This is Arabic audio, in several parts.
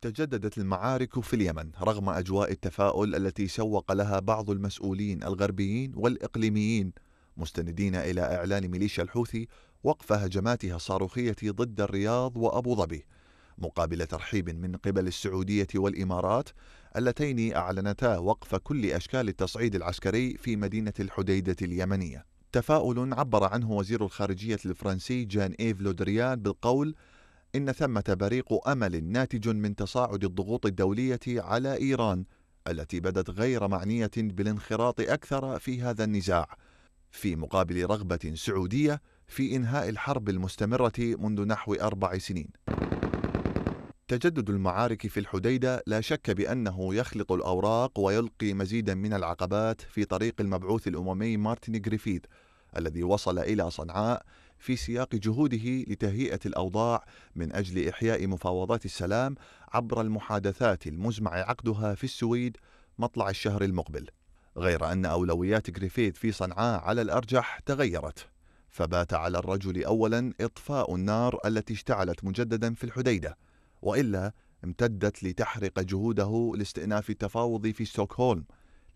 تجددت المعارك في اليمن رغم اجواء التفاؤل التي شوق لها بعض المسؤولين الغربيين والاقليميين مستندين الى اعلان ميليشيا الحوثي وقف هجماتها الصاروخيه ضد الرياض وابو ظبي مقابل ترحيب من قبل السعوديه والامارات اللتين اعلنتا وقف كل اشكال التصعيد العسكري في مدينه الحديده اليمنيه. تفاؤل عبر عنه وزير الخارجيه الفرنسي جان ايف لودريان بالقول إن ثمة بريق أمل ناتج من تصاعد الضغوط الدولية على إيران التي بدت غير معنية بالانخراط أكثر في هذا النزاع في مقابل رغبة سعودية في إنهاء الحرب المستمرة منذ نحو أربع سنين تجدد المعارك في الحديدة لا شك بأنه يخلط الأوراق ويلقي مزيدا من العقبات في طريق المبعوث الأممي مارتن جريفيث الذي وصل إلى صنعاء في سياق جهوده لتهيئه الاوضاع من اجل احياء مفاوضات السلام عبر المحادثات المزمع عقدها في السويد مطلع الشهر المقبل غير ان اولويات جريفيث في صنعاء على الارجح تغيرت فبات على الرجل اولا اطفاء النار التي اشتعلت مجددا في الحديده والا امتدت لتحرق جهوده لاستئناف التفاوض في ستوكهولم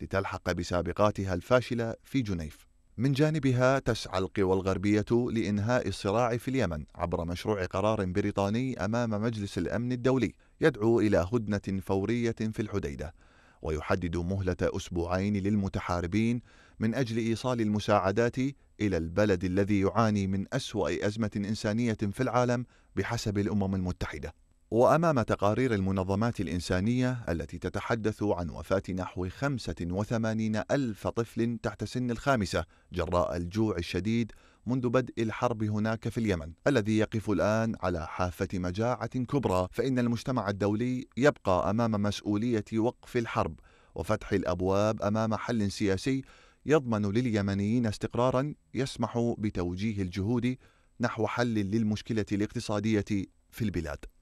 لتلحق بسابقاتها الفاشله في جنيف من جانبها تسعى القوى الغربية لإنهاء الصراع في اليمن عبر مشروع قرار بريطاني أمام مجلس الأمن الدولي يدعو إلى هدنة فورية في الحديدة ويحدد مهلة أسبوعين للمتحاربين من أجل إيصال المساعدات إلى البلد الذي يعاني من أسوأ أزمة إنسانية في العالم بحسب الأمم المتحدة وأمام تقارير المنظمات الإنسانية التي تتحدث عن وفاة نحو 85 ألف طفل تحت سن الخامسة جراء الجوع الشديد منذ بدء الحرب هناك في اليمن الذي يقف الآن على حافة مجاعة كبرى فإن المجتمع الدولي يبقى أمام مسؤولية وقف الحرب وفتح الأبواب أمام حل سياسي يضمن لليمنيين استقرارا يسمح بتوجيه الجهود نحو حل للمشكلة الاقتصادية في البلاد